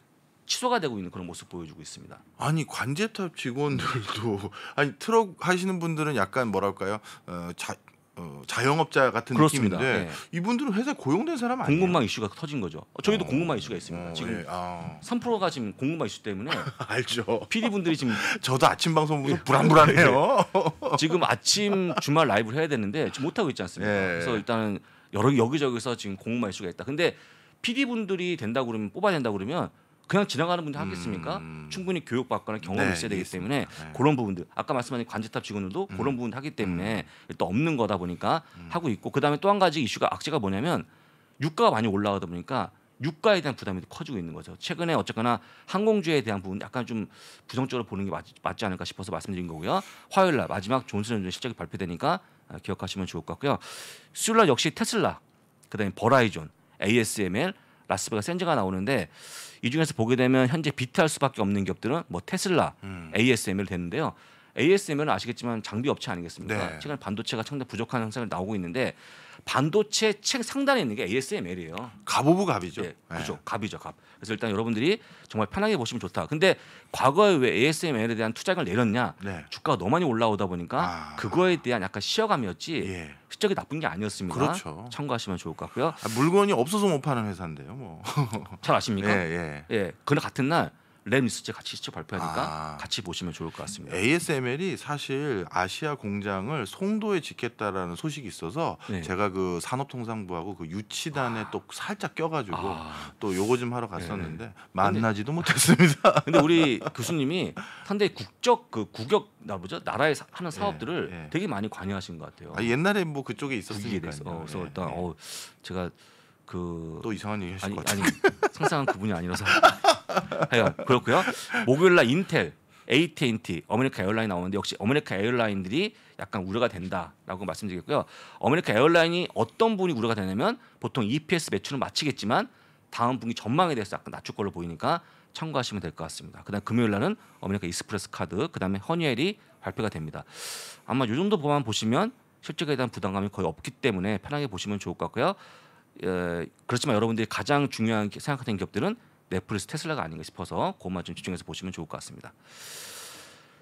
취소가 되고 있는 그런 모습 보여주고 있습니다. 아니 관제탑 직원들도 아니 트럭 하시는 분들은 약간 뭐랄까요 어, 자, 어, 자영업자 같은 그렇습니다. 느낌인데 네. 이분들은 회사 고용된 사람 아니에요? 공급망 이슈가 터진 거죠. 어, 저희도 어. 공급망 이슈가 있습니다. 어, 지금 예. 아. 3%가 지금 공급망 이슈 때문에 알죠. PD 분들이 지금 저도 아침 방송 보면 예. 불안불안해요. 지금 아침 주말 라이브를 해야 되는데 지금 못 하고 있지 않습니까? 예. 그래서 일단은 여러 여기저기서 지금 공무마 수가 있다. 근데 PD 분들이 된다 그러면 뽑아야 된다 그러면 그냥 지나가는 분들 하겠습니까? 음. 충분히 교육받거나 경험이 네, 있어야 되기 있습니다. 때문에 네. 그런 부분들 아까 말씀하신 관제탑 직원들도 음. 그런 부분 하기 때문에 음. 또 없는 거다 보니까 음. 하고 있고 그다음에 또 한 가지 이슈가 악재가 뭐냐면 유가가 많이 올라가다 보니까 유가에 대한 부담이 커지고 있는 거죠. 최근에 어쨌거나 항공주에 대한 부분 약간 좀 부정적으로 보는 게 맞, 지 않을까 싶어서 말씀드린 거고요. 화요일 날 마지막 존슨 앤존슨 실적이 발표되니까 아, 기억하시면 좋을 것 같고요. 수요일날 역시 테슬라, 그다음에 버라이존, ASML, 라스베가 센즈가 나오는데 이 중에서 보게 되면 현재 비트할 수밖에 없는 기업들은 뭐 테슬라, 음. ASML 됐는데요. ASML은 아시겠지만 장비 업체 아니겠습니까? 네. 최근 반도체가 상당히 부족한 현상이 나오고 있는데 반도체 책 상단에 있는 게 ASML이에요. 갑 오브 갑이죠. 예, 네, 그렇죠. 네. 갑이죠, 갑. 그래서 일단 여러분들이 정말 편하게 보시면 좋다. 근데 과거에 왜 ASML에 대한 투자를 내렸냐? 네. 주가가 너무 많이 올라오다 보니까 아... 그거에 대한 약간 시어감이었지 예. 실적이 나쁜 게 아니었습니다. 그렇죠. 참고하시면 좋을 것 같고요. 아, 물건이 없어서 못 파는 회사인데요, 뭐. 잘 아십니까? 예, 예. 예. 그날 같은 날랩 리스트 같이 직접 발표하니까 아. 같이 보시면 좋을 것 같습니다. ASML이 사실 아시아 공장을 송도에 짓겠다라는 소식이 있어서 네. 제가 그 산업통상부하고 그 유치단에 아. 또 살짝 껴가지고 아. 또 요거 좀 하러 갔었는데 네. 만나지도 근데, 못했습니다. 근데 우리 교수님이 한대 국적 그 국역 나 뭐죠 나라에 하는 예, 사업들을 네. 되게 많이 관여하신 것 같아요. 아, 옛날에 뭐 그쪽에 있었으니까. 어, 그래서 예, 일단 어, 제가 그또 이상한 얘기 하실 아니, 것 같아요. 아니 상상한 그분이 아니라서 하여 그렇고요. 목요일 날 인텔, AT&T, 어메리카 에어라인 나오는데 역시 어메리카 에어라인들이 약간 우려가 된다라고 말씀드리겠고요. 어메리카 에어라인이 어떤 분이 우려가 되냐면 보통 EPS 매출은 마치겠지만 다음 분기 전망에 대해서 약간 낮출 걸로 보이니까 참고하시면 될 것 같습니다. 그다음 금요일 날은 어메리카 이스프레스 카드, 그다음에 허니엘이 발표가 됩니다. 아마 요 정도 보만 보시면 실적에 대한 부담감이 거의 없기 때문에 편하게 보시면 좋을 것 같고요. 예, 그렇지만 여러분들이 가장 중요한 생각하는 기업들은 넷플릭스, 테슬라가 아닌가 싶어서 그것만 좀 집중해서 보시면 좋을 것 같습니다.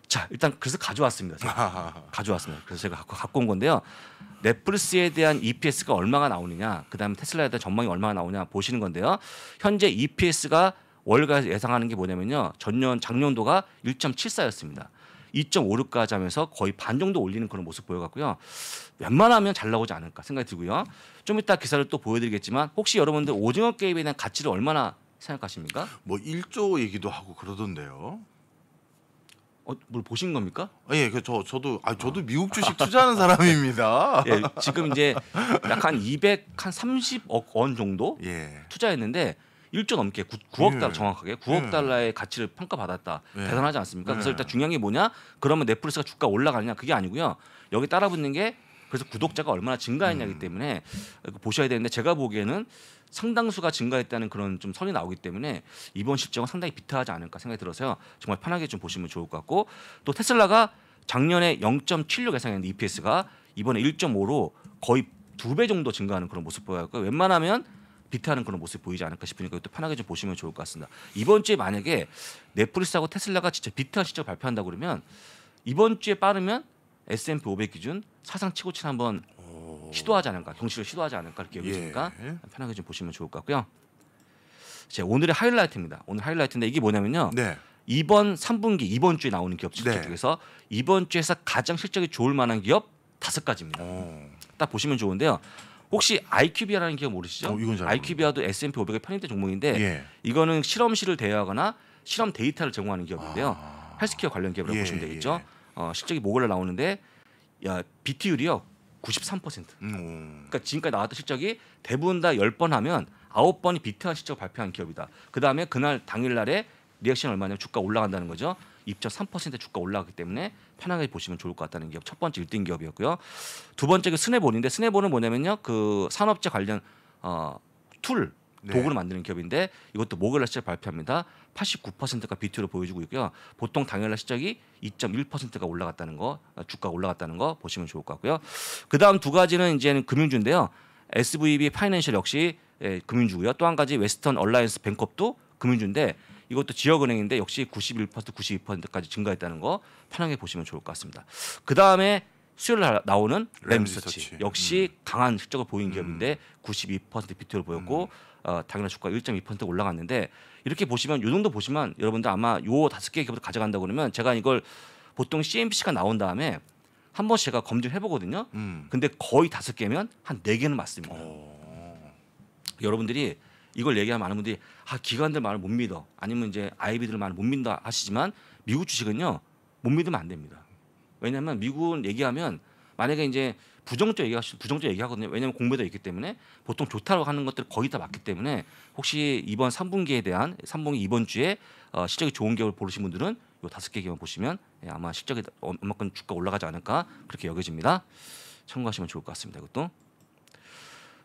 자, 일단 그래서 가져왔습니다. 제가. 가져왔습니다. 그래서 제가 갖고, 갖고 온 건데요. 넷플릭스에 대한 EPS가 얼마가 나오느냐, 그다음에 테슬라에 대한 전망이 얼마가 나오냐 보시는 건데요. 현재 EPS가 월가 예상하는 게 뭐냐면요. 전년 작년도가 1.74였습니다. 2.56까지 하면서 거의 반 정도 올리는 그런 모습 보여갖고요. 웬만하면 잘 나오지 않을까 생각이 들고요. 좀 이따 기사를 또 보여드리겠지만 혹시 여러분들 오징어 게임에 대한 가치를 얼마나 생각하십니까? 뭐 1조 얘기도 하고 그러던데요. 어, 뭘 보신 겁니까? 아, 예, 그 저 저도 아 저도 미국 주식 투자하는 사람입니다. 예, 지금 이제 약 한 200 한 30억 원 정도 예. 투자했는데 1조 넘게 9, 억 예. 달러 정확하게 9억 예. 달러의 가치를 평가받았다. 예. 대단하지 않습니까? 그래서 예. 일단 중요한 게 뭐냐? 그러면 넷플릭스가 주가 올라가느냐 그게 아니고요. 여기 따라붙는 게 그래서 구독자가 얼마나 증가했냐기 음. 때문에 보셔야 되는데 제가 보기에는 상당수가 증가했다는 그런 좀 선이 나오기 때문에 이번 실적은 상당히 비타하지 않을까 생각이 들어서요. 정말 편하게 좀 보시면 좋을 것 같고 또 테슬라가 작년에 0.76 예상했는데 EPS가 이번에 1.5로 거의 두 배 정도 증가하는 그런 모습 보여요 그러니까 웬만하면 비트하는 그런 모습이 보이지 않을까 싶으니까 이것도 편하게 좀 보시면 좋을 것 같습니다. 이번 주에 만약에 넷플릭스하고 테슬라가 진짜 비트한 실적 발표한다 그러면 이번 주에 빠르면 S&P 500 기준 사상 최고치 한번 시도하지 않을까 경시를 시도하지 않을까 이렇게 여기니까 예. 편하게 좀 보시면 좋을 것 같고요. 제 오늘의 하이라이트입니다. 오늘 하이라이트인데 이게 뭐냐면요. 네. 이번 3분기 이번 주에 나오는 기업 실적 네. 중에서 이번 주에서 가장 실적이 좋을 만한 기업 다섯 가지입니다. 오. 딱 보시면 좋은데요. 혹시 아이큐비아라는 기업 모르시죠? 어, 아이큐비아도 S&P 500의 편입된 종목인데 예. 이거는 실험실을 대여하거나 실험 데이터를 제공하는 기업인데요. 아... 헬스케어 관련 기업이라고 예, 보시면 예, 되겠죠. 예. 어, 실적이 목요일에 나오는데 야, 비트율이요. 93%. 음. 그러니까 지금까지 나왔던 실적이 대부분 다 10번 하면 9번이 비트한 실적을 발표한 기업이다. 그다음에 그날 당일 날에 리액션 얼마냐면 주가 올라간다는 거죠. 2.3% 주가 올라갔기 때문에 편하게 보시면 좋을 것 같다는 기업 첫 번째 일등 기업이었고요. 두 번째 그 스네본인데 스네본은 뭐냐면요. 그 산업재 관련 어, 툴 네. 도구를 만드는 기업인데 이것도 목요일 날 실적 발표합니다. 89%가 비트로 보여주고 있고요. 보통 당일 날시작이 2.1%가 올라갔다는 거, 아, 주가 올라갔다는 거 보시면 좋을 것 같고요. 그다음 두 가지는 이제는 금융주인데요. SVB 파이낸셜 역시 예, 금융주고요. 또 한 가지 웨스턴 얼라이언스 뱅크업도 금융주인데 이것도 지역은행인데 역시 91% 92%까지 증가했다는 거 편하게 보시면 좋을 것 같습니다. 그 다음에 수요일 날 나오는 램서치 역시 음. 강한 실적을 보인 기업인데 92% 음. 비트를 보였고 음. 어, 당연한 주가 1.2% 올라갔는데 이렇게 보시면 요 정도 보시면 여러분들 아마 요 다섯 개 기업을 가져간다 그러면 제가 이걸 보통 CNBC가 나온 다음에 한 번씩 제가 검증해 보거든요. 음. 근데 거의 다섯 개면 한 네 개는 맞습니다. 오. 여러분들이 이걸 얘기하면 많은 분들이 아 기관들 말을 못 믿어 아니면 이제 아이비들 말을 못믿다 하시지만 미국 주식은요 못 믿으면 안 됩니다. 왜냐하면 미국은 얘기하면 만약에 이제 부정적 얘기하 부정적 얘기하거든요. 왜냐하면 공매도 있기 때문에 보통 좋다고 하는 것들 거의 다 맞기 때문에 혹시 이번 3분기에 대한 3분기 이번 주에 어, 실적이 좋은 기업을 보신 분들은 요 다섯 개 기업 보시면 예, 아마 실적이 얼마큼 주가 올라가지 않을까 그렇게 여겨집니다. 참고하시면 좋을 것 같습니다. 그것도.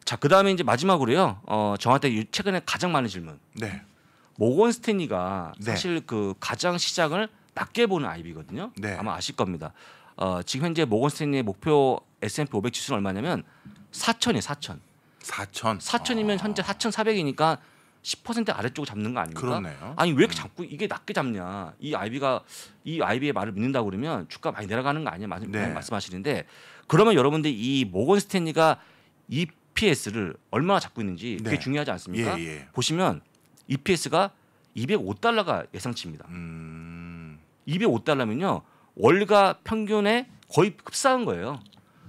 자, 그다음에 이제 마지막으로요. 어, 저한테 최근에 가장 많은 질문. 네. 모건 스탠리가 네. 사실 그 가장 시작을 낮게 보는 아이비거든요. 네. 아마 아실 겁니다. 어, 지금 현재 모건 스탠리의 목표 S&P 500 지수는 얼마냐면 4천이에요, 4천. 4천. 4천이면 아. 현재 4,400이니까 10% 아래쪽을 잡는 거 아닙니까? 그렇네요. 아니 왜 이렇게 음. 자꾸 이게 낮게 잡냐? 이 아이비가 이 아이비의 말을 믿는다 고 그러면 주가 많이 내려가는 거 아니야? 냐 맞, 네. 말씀하시는데 그러면 여러분들 이 모건 스탠리가 이 EPS를 얼마나 잡고 있는지 그게 네. 중요하지 않습니까? 예, 예. 보시면 EPS가 205달러가 예상치입니다. 음... 205달러면요 월가 평균에 거의 급사한 거예요.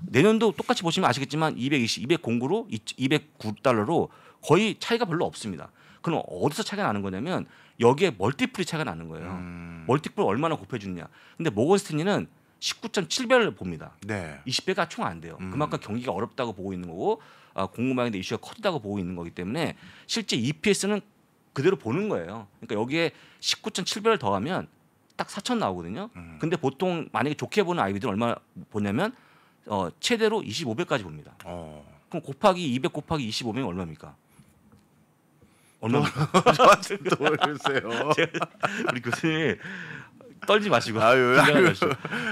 내년도 똑같이 보시면 아시겠지만 220, 209로 209달러로 거의 차이가 별로 없습니다. 그럼 어디서 차이가 나는 거냐면 여기에 멀티플이 차이가 나는 거예요. 음... 멀티플 얼마나 곱해주느냐. 근데 모건스탠리는 19.7배를 봅니다. 네. 20배가 총 안 돼요. 음... 그만큼 경기가 어렵다고 보고 있는 거고 아, 공급망에 이슈가 컸다고 보고 있는 거기 때문에 실제 EPS는 그대로 보는 거예요. 그러니까 여기에 19.7배를 더하면 딱 4천 나오거든요. 음. 근데 보통 만약에 좋게 보는 아이들은 얼마 보냐면 어, 최대로 25배까지 봅니다. 어. 그럼 곱하기 200 곱하기 25배면 얼마입니까? 얼마 저한테 떠올리세요. 우리 교수님 떨지 마시고 아유, 아유.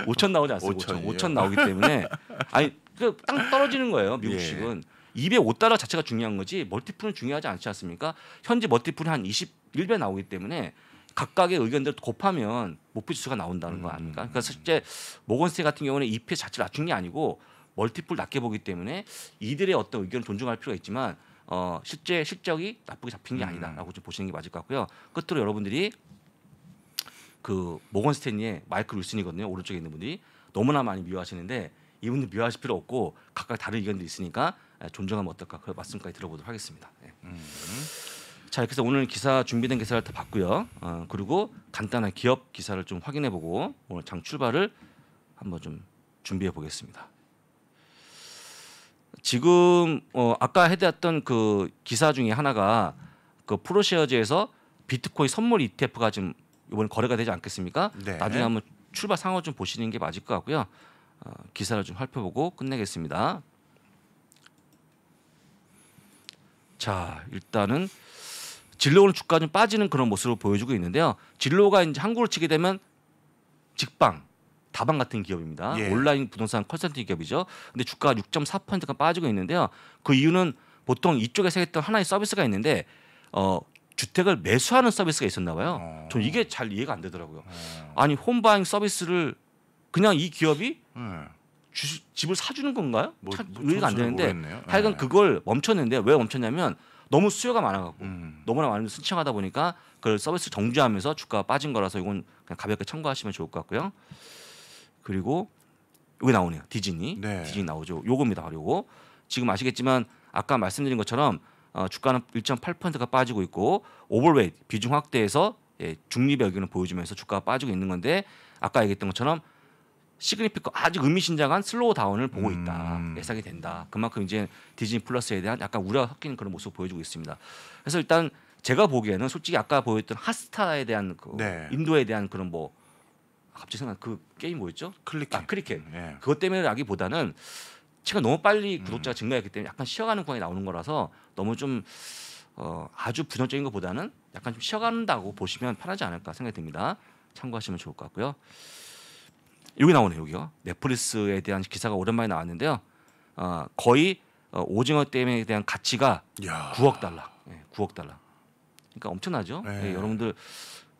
5천 나오지 않습니까? 5천, 5천 나오기 때문에 아니 그땅 떨어지는 거예요 미국식은. 예. 입에 옷달아 자체가 중요한 거지 멀티플은 중요하지 않지 않습니까? 현재 멀티플이 한 21배 나오기 때문에 각각의 의견들을 곱하면 목표 지수가 나온다는 거 아닙니까? 음. 그래서 그러니까 실제 모건스테 같은 경우는 입 p 자체를 낮춘 게 아니고 멀티플 낮게 보기 때문에 이들의 어떤 의견을 존중할 필요가 있지만 어, 실제 실적이 나쁘게 잡힌 게 음. 아니다라고 좀 보시는 게 맞을 것 같고요. 끝으로 여러분들이 그 모건 스탠리의 마이클 윌슨이거든요. 오른쪽에 있는 분들이 너무나 많이 미워하시는데 이분들 미워하실 필요 없고 각각 다른 의견도 있으니까 아, 존중하면 어떨까 그 말씀까지 들어보도록 하겠습니다. 예. 음. 자이렇서 오늘 기사 준비된 기사를 다 봤고요. 어, 그리고 간단한 기업 기사를 좀 확인해보고 오늘 장 출발을 한번 좀 준비해 보겠습니다. 지금 어, 아까 해드렸던 그 기사 중에 하나가 그 프로쉐어즈에서 비트코인 선물 ETF가 지금 이번 거래가 되지 않겠습니까? 네. 나중에 한번 출발 상황 좀 보시는 게 맞을 것 같고요. 어, 기사를 좀 살펴보고 끝내겠습니다. 자 일단은 진로 오 주가 좀 빠지는 그런 모습을 보여주고 있는데요. 진로가 이제 한국을 치게 되면 직방 다방 같은 기업입니다. 예. 온라인 부동산 컨설팅 기업이죠. 근데 주가 6.4%가 빠지고 있는데요. 그 이유는 보통 이쪽에서 했던 하나의 서비스가 있는데 어 주택을 매수하는 서비스가 있었나 봐요. 전 어. 이게 잘 이해가 안 되더라고요. 어. 아니 홈바잉 서비스를 그냥 이 기업이 음. 주, 집을 사주는 건가요? 뭐, 참 뭐, 이해가 안 되는데 모르겠네요. 하여간 네. 그걸 멈췄는데 왜 멈췄냐면 너무 수요가 많아갖고 음. 너무나 많은 신청하다 보니까 그걸 서비스 정지하면서 주가가 빠진 거라서 이건 그냥 가볍게 참고하시면 좋을 것 같고요. 그리고 여기 나오네요. 디즈니 네. 디즈니 나오죠. 요겁니다. 그리고 지금 아시겠지만 아까 말씀드린 것처럼 어, 주가는 1.8%가 빠지고 있고 오버웨이 비중 확대해서 예, 중립의 의견을 보여주면서 주가가 빠지고 있는 건데 아까 얘기했던 것처럼 시그니피커 아주 의미심장한 슬로우 다운을 보고 있다 음. 예상이 된다. 그만큼 이제 디즈니 플러스에 대한 약간 우려가 섞인 그런 모습 을 보여주고 있습니다. 그래서 일단 제가 보기에는 솔직히 아까 보였던 하스타에 대한 그 네. 인도에 대한 그런 뭐 갑자기 생각 그 게임 뭐였죠? 클릭 아, 크리켓 네. 그것 때문에라기보다는 제가 너무 빨리 음. 구독자가 음. 증가했기 때문에 약간 쉬어가는 구간이 나오는 거라서 너무 좀 어, 아주 부정적인 것보다는 약간 좀 쉬어간다고 보시면 편하지 않을까 생각이 듭니다. 참고하시면 좋을 것 같고요. 여기 나오네요. 여기가 넷플릭스에 대한 기사가 오랜만에 나왔는데요. 어, 거의 어, 오징어 댐에 대한 가치가 야. 9억 달러. 예, 9억 달러. 그러니까 엄청나죠. 네. 예, 여러분들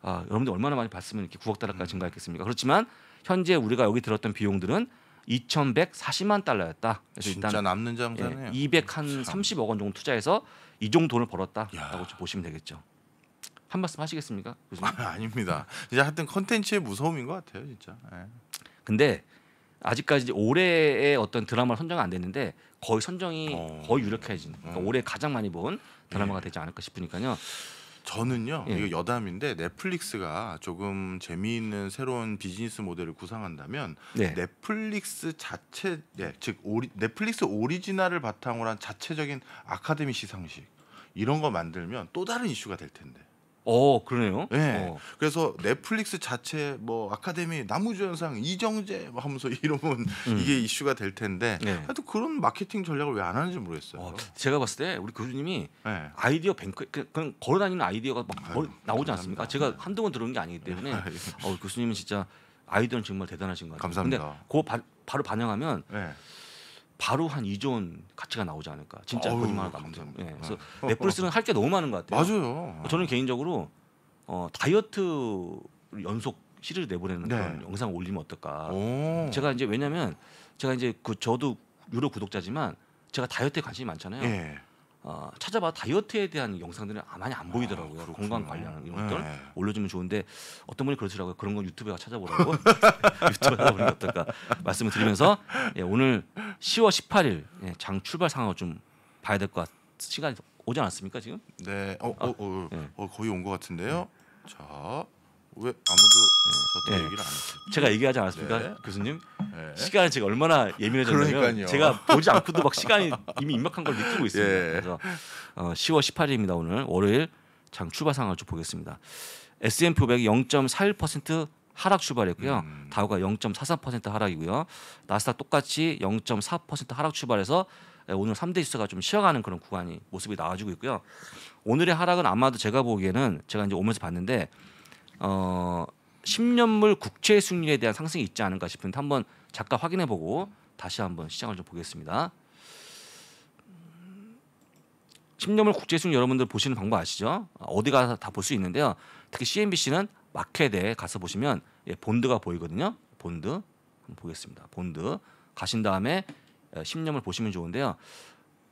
아, 여러분들 얼마나 많이 봤으면 이렇게 9억 달러까지 음. 증가했겠습니까? 그렇지만 현재 우리가 여기 들었던 비용들은 2,140만 달러였다. 그래서 일단 남는 장사네요. 예, 230억 원 정도 투자해서 이 정도 돈을 벌었다라고 보시면 되겠죠. 한 말씀 하시겠습니까? 아, 아닙니다. 이제 하여튼 컨텐츠의 무서움인 것 같아요, 진짜. 네. 근데 아직까지 올해의 어떤 드라마 선정 안 됐는데 거의 선정이 어... 거의 유력해진 그러니까 어... 올해 가장 많이 본 드라마가 예. 되지 않을까 싶으니까요. 저는요 예. 이거 여담인데 넷플릭스가 조금 재미있는 새로운 비즈니스 모델을 구상한다면 네. 넷플릭스 자체 예, 즉 오리, 넷플릭스 오리지널을 바탕으로 한 자체적인 아카데미 시상식 이런 거 만들면 또 다른 이슈가 될 텐데 어 그러네요. 예. 어. 그래서 넷플릭스 자체 뭐 아카데미 나무주연상 이정재 뭐 하면서 이러면 음. 이게 이슈가 될 텐데 네. 하여튼 그런 마케팅 전략을 왜 안 하는지 모르겠어요. 어, 제가 봤을 때 우리 교수님이 네. 아이디어 뱅크 그, 그냥 걸어다니는 아이디어가 막 아유, 나오지 감사합니다. 않습니까? 제가 한두번 들어온 게 아니기 때문에 어, 교수님은 진짜 아이디어는 정말 대단하신 것 같아요. 감사합니다. 근데 그거 바, 로 반영하면 네. 바로 한 2조 원 가치가 나오지 않을까. 진짜 거짓말 감사합니다. 뭐 예. 그래서 네. 넷플릭스는 어. 할게 너무 많은 것 같아요. 맞아요. 저는 개인적으로 어, 다이어트 연속 시리즈 내보내는 네. 그런 영상 올리면 어떨까. 오. 제가 이제 왜냐면 제가 이제 그 저도 유료 구독자지만 제가 다이어트에 관심이 많잖아요. 예. 어, 찾아봐 다이어트에 대한 영상들은 아, 많이 안 아, 보이더라고요. 아, 건강 관련 이런 것들 네. 올려주면 좋은데 어떤 분이 그러시라고요. 그런 건 유튜브에 찾아보라고 유튜브에 찾아보는 게 어떨까 말씀을 드리면서 예, 오늘 10월 18일 예, 장 출발 상황을 좀 봐야 될 것 같. 시간이 오지 않았습니까 지금? 네, 어, 어, 어, 아, 어, 네. 어 거의 온 것 같은데요. 네. 자. 왜 아무도 저한테 예. 얘기를 안 했어요? 제가 얘기하지 않았습니까, 네. 교수님? 네. 시간에 제가 얼마나 예민해졌냐면 그러니까요. 제가 보지 않고도 막 시간이 이미 임박한 걸 느끼고 있습니다. 예. 그래서 어, 10월 18일입니다. 오늘 월요일 장 출발 상황을 좀 보겠습니다. S&P 500이 0.41% 하락 출발했고요. 음. 다우가 0.43% 하락이고요. 나스닥 똑같이 0.4% 하락 출발해서 예, 오늘 3대 지수가 좀 쉬어가는 그런 구간이 모습이 나와주고 있고요. 오늘의 하락은 아마도 제가 보기에는 제가 이제 오면서 봤는데 어 10년물 국채 수익률에 대한 상승이 있지 않은가 싶은데 한번 잠깐 확인해 보고 다시 한번 시장을 좀 보겠습니다. 10년물 국제 수익 률 여러분들 보시는 방법 아시죠? 어디가 다 볼 수 있는데요. 특히 CNBC는 마켓에 가서 보시면 예, 본드가 보이거든요. 본드 한번 보겠습니다. 본드 가신 다음에 10년물 예, 보시면 좋은데요.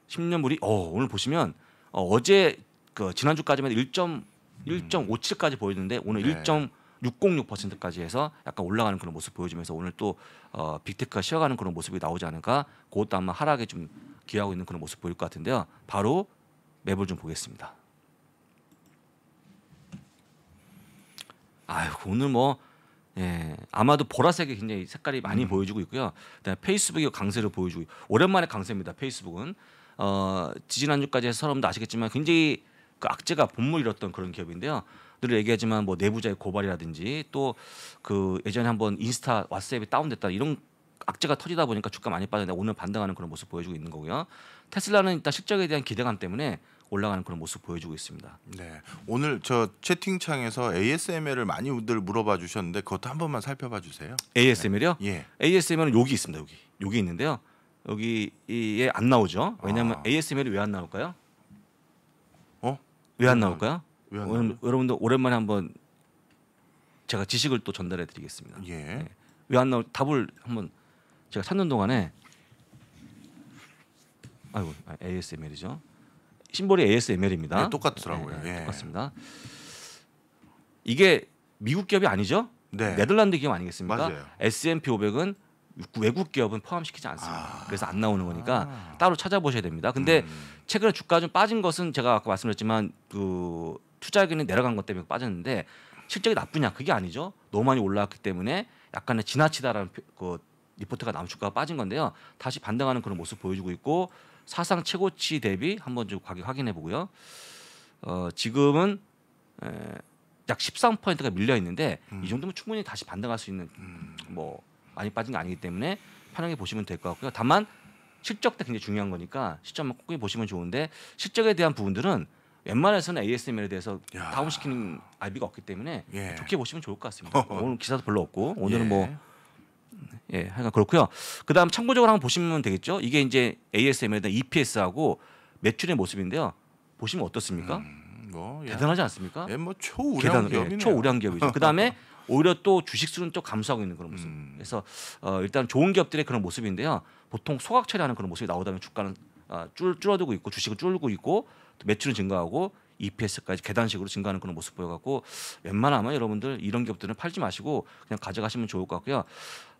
10년물이 어, 오늘 보시면 어, 어제 그 지난주까지만 해도 1. 1.57까지 음. 보였는데 오늘 네. 1.606%까지 해서 약간 올라가는 그런 모습 보여주면서 오늘 또 어, 빅테크가 쉬어가는 그런 모습이 나오지 않을까 그것도 아마 하락에 좀 기여하고 있는 그런 모습 보일 것 같은데요. 바로 맵을 좀 보겠습니다. 아유 그 오늘 뭐 예, 아마도 보라색이 굉장히 색깔이 많이 음. 보여주고 있고요. 그다음에 페이스북이 강세를 보여주고 오랜만에 강세입니다. 페이스북은 어, 지지난주까지 해서 여러분도 아시겠지만 굉장히 그 악재가 본물이었던 그런 기업인데요. 늘 얘기하지만 뭐 내부자의 고발이라든지 또 그 예전에 한번 인스타 왓츠앱이 다운됐다 이런 악재가 터지다 보니까 주가 많이 빠졌는데 오늘 반등하는 그런 모습 보여주고 있는 거고요. 테슬라는 일단 실적에 대한 기대감 때문에 올라가는 그런 모습 보여주고 있습니다. 네, 오늘 저 채팅창에서 ASML을 많이들 물어봐 주셨는데 그것도 한 번만 살펴봐 주세요. ASML이요? 네. 예. ASML은 여기 있습니다. 여기 여기 있는데요. 여기에 안 나오죠. 왜냐하면 아. ASML이 왜 안 나올까요? 왜안 그러니까. 나올까요? 왜안 나와요? 여러분들 오랜만에 한번 제가 지식을 또 전달해 드리겠습니다. 예. 왜안 네. 나올 답을 한번 제가 찾는 동안에 아이고 아, ASML이죠. 심볼이 ASML입니다. 네, 똑같더라고요. 네, 네, 예. 똑같습니다. 이게 미국 기업이 아니죠? 네. 네덜란드 기업 아니겠습니까? 맞아요. S&P 500은 외국 기업은 포함시키지 않습니다. 아. 그래서 안 나오는 거니까 아. 따로 찾아보셔야 됩니다. 근데 음. 최근에 주가 좀 빠진 것은 제가 아까 말씀드렸지만 그 투자액이 내려간 것 때문에 빠졌는데 실적이 나쁘냐 그게 아니죠. 너무 많이 올라왔기 때문에 약간의 지나치다라는 그 리포트가 나남 주가가 빠진 건데요. 다시 반등하는 그런 모습 보여주고 있고 사상 최고치 대비 한번 좀 가격 확인해 보고요. 어, 지금은 에, 약 13%가 밀려 있는데 음. 이 정도면 충분히 다시 반등할 수 있는 음. 뭐 많이 빠진 게 아니기 때문에 편하게 보시면 될 것 같고요. 다만 실적 도 굉장히 중요한 거니까 시점만 꼭 보시면 좋은데 실적에 대한 부분들은 웬만해서는 ASML에 대해서 다운시키는 i 비가 없기 때문에 예. 좋게 보시면 좋을 것 같습니다. 뭐 오늘 기사도 별로 없고 오늘은 예. 뭐 예, 하여간 그렇고요. 그다음 참고적으로 한번 보시면 되겠죠. 이게 이제 ASML에 대한 EPS하고 매출의 모습인데요. 보시면 어떻습니까? 음, 뭐, 예. 대단하지 않습니까? 예, 뭐 초우량 단 예, 기업이네요. 예, 초우량 기업이죠. 그다음에 오히려 또 주식 수는 또 감소하고 있는 그런 모습. 음. 그래서 어, 일단 좋은 기업들의 그런 모습인데요. 보통 소각 처리하는 그런 모습이 나오다 면 주가는 어, 줄, 줄어들고 있고 주식은 줄고 있고 또 매출은 증가하고 EPS까지 계단식으로 증가하는 그런 모습 보여갖고 웬만하면 여러분들 이런 기업들은 팔지 마시고 그냥 가져가시면 좋을 것 같고요.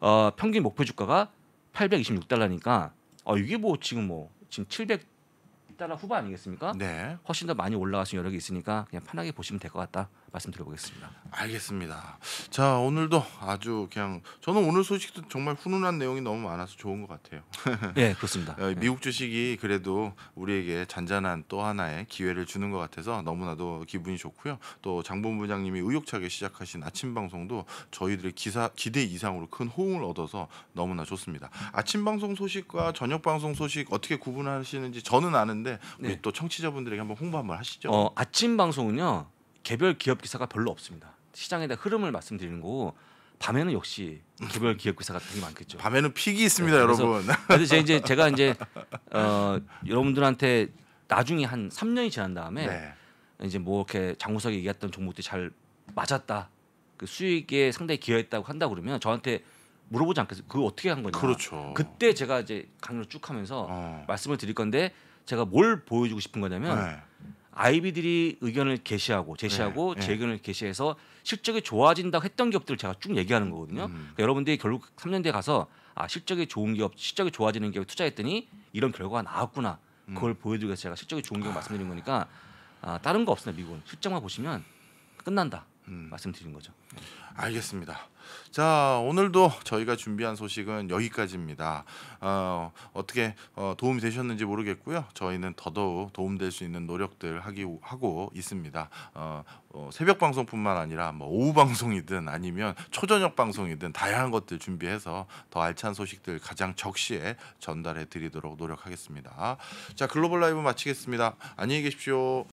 어, 평균 목표 주가가 826달러니까 어, 이게 뭐 지금 뭐 지금 700 달러 후반 아니겠습니까? 네. 훨씬 더 많이 올라가수 있는 여력이 있으니까 그냥 편하게 보시면 될 것 같다. 말씀드려보겠습니다. 알겠습니다. 자 오늘도 아주 그냥 저는 오늘 소식도 정말 훈훈한 내용이 너무 많아서 좋은 것 같아요. 네, 그렇습니다. 어, 미국 예. 주식이 그래도 우리에게 잔잔한 또 하나의 기회를 주는 것 같아서 너무나도 기분이 좋고요. 또 장본 부장님이 의욕차게 시작하신 아침 방송도 저희들의 기사 기대 이상으로 큰 호응을 얻어서 너무나 좋습니다. 아침 방송 소식과 저녁 방송 소식 어떻게 구분하시는지 저는 아는데 우리 네. 또 청취자분들에게 한번 홍보 한번 하시죠. 어, 아침 방송은요. 개별 기업 기사가 별로 없습니다. 시장에 대한 흐름을 말씀드리는 거고 밤에는 역시 개별 기업 기사 가되게 많겠죠. 밤에는 픽이 있습니다, 네, 여러분. 그래서 제가 이제 제가 이제 어, 여러분들한테 나중에 한 3년이 지난 다음에 네. 이제 뭐 이렇게 장구석이 얘기했던 종목들이 잘 맞았다. 그 수익에 상당히 기여했다고 한다 그러면 저한테 물어보지 않겠어요. 그 어떻게 한 거냐. 그렇죠. 그때 제가 이제 강의를 쭉 하면서 어. 말씀을 드릴 건데 제가 뭘 보여주고 싶은 거냐면 네. 아이비들이 의견을 게시하고 제시하고 네, 제 네. 의견을 게시해서 실적이 좋아진다고 했던 기업들을 제가 쭉 얘기하는 거거든요. 음. 그러니까 여러분들이 결국 3년 뒤에 가서 아 실적이 좋은 기업, 실적이 좋아지는 기업에 투자했더니 이런 결과가 나왔구나. 음. 그걸 보여드리기 위해서 제가 실적이 좋은 기업 아. 말씀드린 거니까 아, 다른 거 없어요. 미국은 실적만 보시면 끝난다. 음. 말씀드린 거죠. 네. 알겠습니다. 자 오늘도 저희가 준비한 소식은 여기까지입니다. 어, 어 떻게 어, 도움이 되셨는지 모르겠고요. 저희는 더더욱 도움될 수 있는 노력들 하기 하고 있습니다. 어, 어, 새벽 방송뿐만 아니라 뭐 오후 방송이든 아니면 초저녁 방송이든 다양한 것들 준비해서 더 알찬 소식들 가장 적시에 전달해 드리도록 노력하겠습니다. 자 글로벌 라이브 마치겠습니다. 안녕히 계십시오.